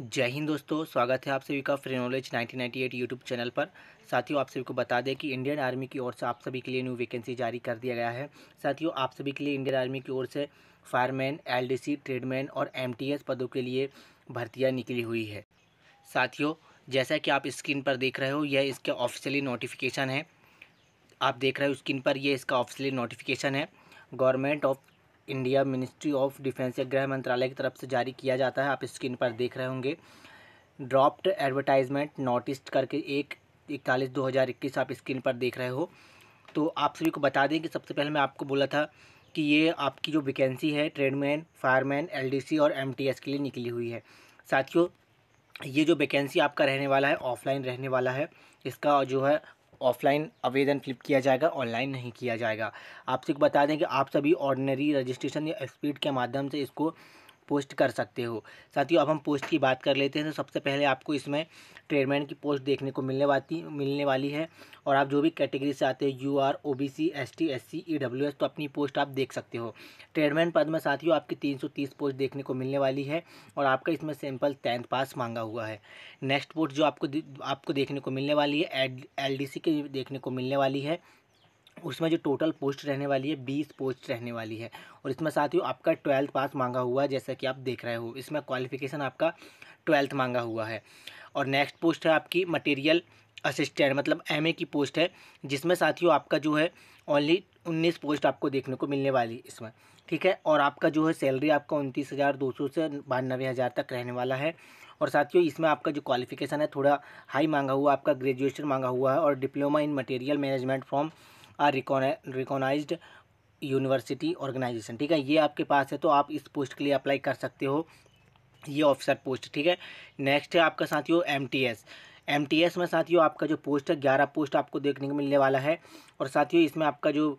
जय हिंद दोस्तों स्वागत है आप सभी का फ्री नॉलेज 1998 यूट्यूब चैनल पर साथियों आप सभी को बता दें कि इंडियन आर्मी की ओर से आप सभी के लिए न्यू वैकेंसी जारी कर दिया गया है साथियों आप सभी के लिए इंडियन आर्मी की ओर से फायरमैन एलडीसी ट्रेडमैन और एमटीएस पदों के लिए भर्तियाँ निकली हुई है साथियों जैसा कि आप स्क्रीन पर देख रहे हो यह इसका ऑफिशियली नोटिफिकेशन है आप देख रहे हो स्क्रीन पर यह इसका ऑफिशियली नोटिफिकेशन है government of India ministry of defence या गृह मंत्रालय की तरफ से जारी किया जाता है आप स्क्रीन पर देख रहे होंगे ड्रॉप्ड एडवर्टाइजमेंट नोटिस करके एक इकतालीस दो हज़ार इक्कीस आप स्क्रीन पर देख रहे हो तो आप सभी को बता दें कि सबसे पहले मैं आपको बोला था कि ये आपकी जो वैकेंसी है ट्रेडमैन फायरमैन एल और एम के लिए निकली हुई है साथियों ये जो वैकेंसी आपका रहने वाला है ऑफलाइन रहने वाला है इसका जो है ऑफलाइन आवेदन फ्लिप किया जाएगा ऑनलाइन नहीं किया जाएगा आपसे बता दें कि आप सभी ऑर्डनरी रजिस्ट्रेशन या स्पीड के माध्यम से इसको पोस्ट कर सकते हो साथियों अब हम पोस्ट की बात कर लेते हैं तो सबसे पहले आपको इसमें ट्रेडमैन की पोस्ट देखने को मिलने वाली मिलने वाली है और आप जो भी कैटेगरी से आते हो U R O B C S T S C E W S तो अपनी पोस्ट आप देख सकते हो ट्रेडमैन पद में साथियों आपकी तीन सौ तीस पोस्ट देखने को मिलने वाली है और आपका इसमें सिंपल टेंथ पास मांगा हुआ है नेक्स्ट पोस्ट जो आपको आपको देखने को मिलने वाली है एल डी सी की देखने को मिलने वाली है उसमें जो टोटल पोस्ट रहने वाली है बीस पोस्ट रहने वाली है और इसमें साथियों आपका ट्वेल्थ पास मांगा हुआ है जैसा कि आप देख रहे हो इसमें क्वालिफिकेशन आपका ट्वेल्थ मांगा हुआ है और नेक्स्ट पोस्ट है आपकी मटेरियल असिस्टेंट मतलब एम की पोस्ट है जिसमें साथियों आपका जो है ओनली उन्नीस पोस्ट आपको देखने को मिलने वाली इसमें ठीक है और आपका जो है सैलरी आपका उनतीस हज़ार दो सौ से बानवे हज़ार तक रहने वाला है और साथियों इसमें आपका जो क्वालिफिकेशन है थोड़ा हाई मांगा हुआ आपका ग्रेजुएशन मांगा हुआ है और diploma in material management from a recognise university organisation ठीक है ये आपके पास है तो आप इस पोस्ट के लिए अप्लाई कर सकते हो ये ऑफिसर पोस्ट ठीक है नेक्स्ट है आपका साथियों M T S M T S में साथियों आपका जो पोस्ट है ग्यारह पोस्ट आपको देखने को मिलने वाला है और साथियों इसमें आपका जो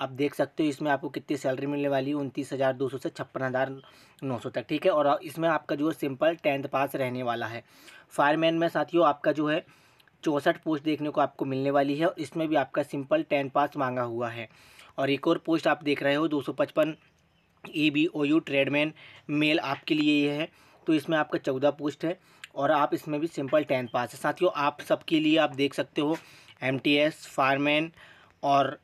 आप देख सकते हो इसमें आपको कितनी सैलरी मिलने वाली है उनतीस हज़ार दो सौ से छप्पन हज़ार नौ सौ तक ठीक है और इसमें आपका जो है सिंपल टेंथ पास रहने वाला है फायरमैन में साथियों आपका जो है चौंसठ पोस्ट देखने को आपको मिलने वाली है और इसमें भी आपका सिंपल टेन पास मांगा हुआ है और एक और पोस्ट आप देख रहे हो दो सौ पचपन B O U tradesman male आपके लिए ये है तो इसमें आपका चौदह पोस्ट है और आप इसमें भी सिंपल टेन पास है साथियों आप सबके लिए आप देख सकते हो एम टी एस फारमैन और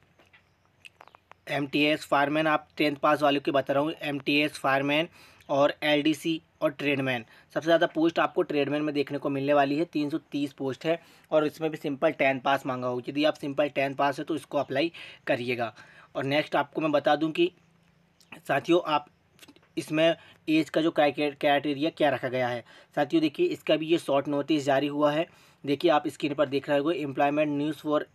एम टी एस फारमैन आप टेंथ पास वालों के बता रहा हूँ एम टी एस फारमैन और एलडीसी और ट्रेडमैन सबसे ज़्यादा पोस्ट आपको ट्रेडमैन में देखने को मिलने वाली है 330 पोस्ट है और इसमें भी सिंपल टेन पास मांगा हो यदि आप सिंपल टेन पास है तो इसको अप्लाई करिएगा और नेक्स्ट आपको मैं बता दूं कि साथियों आप इसमें एज का जो क्राइटेरिया क्या रखा गया है साथियों देखिए इसका भी ये शॉर्ट नोटिस जारी हुआ है देखिए आप स्क्रीन पर देख रहे हो एम्प्लॉयमेंट न्यूज़ फॉर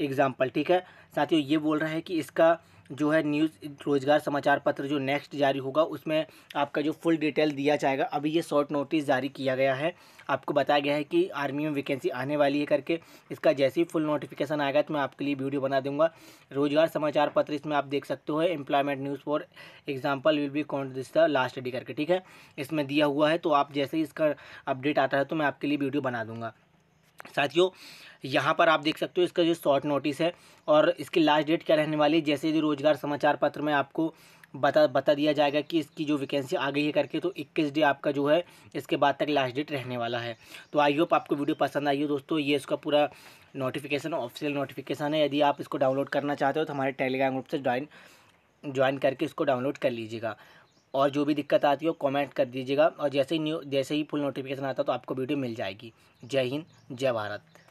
एग्ज़ाम्पल ठीक है साथियों ये बोल रहा है कि इसका जो है न्यूज़ रोज़गार समाचार पत्र जो नेक्स्ट जारी होगा उसमें आपका जो फुल डिटेल दिया जाएगा अभी ये शॉर्ट नोटिस जारी किया गया है आपको बताया गया है कि आर्मी में वैकेंसी आने वाली है करके इसका जैसे ही फुल नोटिफिकेशन आएगा तो मैं आपके लिए वीडियो बना दूंगा रोज़गार समाचार पत्र इसमें आप देख सकते हो employment news for example will be count the last day करके ठीक है इसमें दिया हुआ है तो आप जैसे ही इसका अपडेट आता है तो मैं आपके लिए वीडियो बना दूँगा साथियों यहाँ पर आप देख सकते हो इसका जो शॉर्ट नोटिस है और इसकी लास्ट डेट क्या रहने वाली है जैसे यदि रोजगार समाचार पत्र में आपको बता बता दिया जाएगा कि इसकी जो वैकेंसी आ गई है करके तो 21 डे आपका जो है इसके बाद तक लास्ट डेट रहने वाला है तो आई होप आपको वीडियो पसंद आई हो दोस्तों ये इसका पूरा नोटिफिकेशन ऑफिशियल नोटिफिकेशन है यदि आप इसको डाउनलोड करना चाहते हो तो हमारे टेलीग्राम ग्रुप से ज्वाइन ज्वाइन करके इसको डाउनलोड कर लीजिएगा और जो भी दिक्कत आती हो कमेंट कर दीजिएगा और जैसे ही न्यू जैसे ही फुल नोटिफिकेशन आता है तो आपको वीडियो मिल जाएगी जय हिंद जय भारत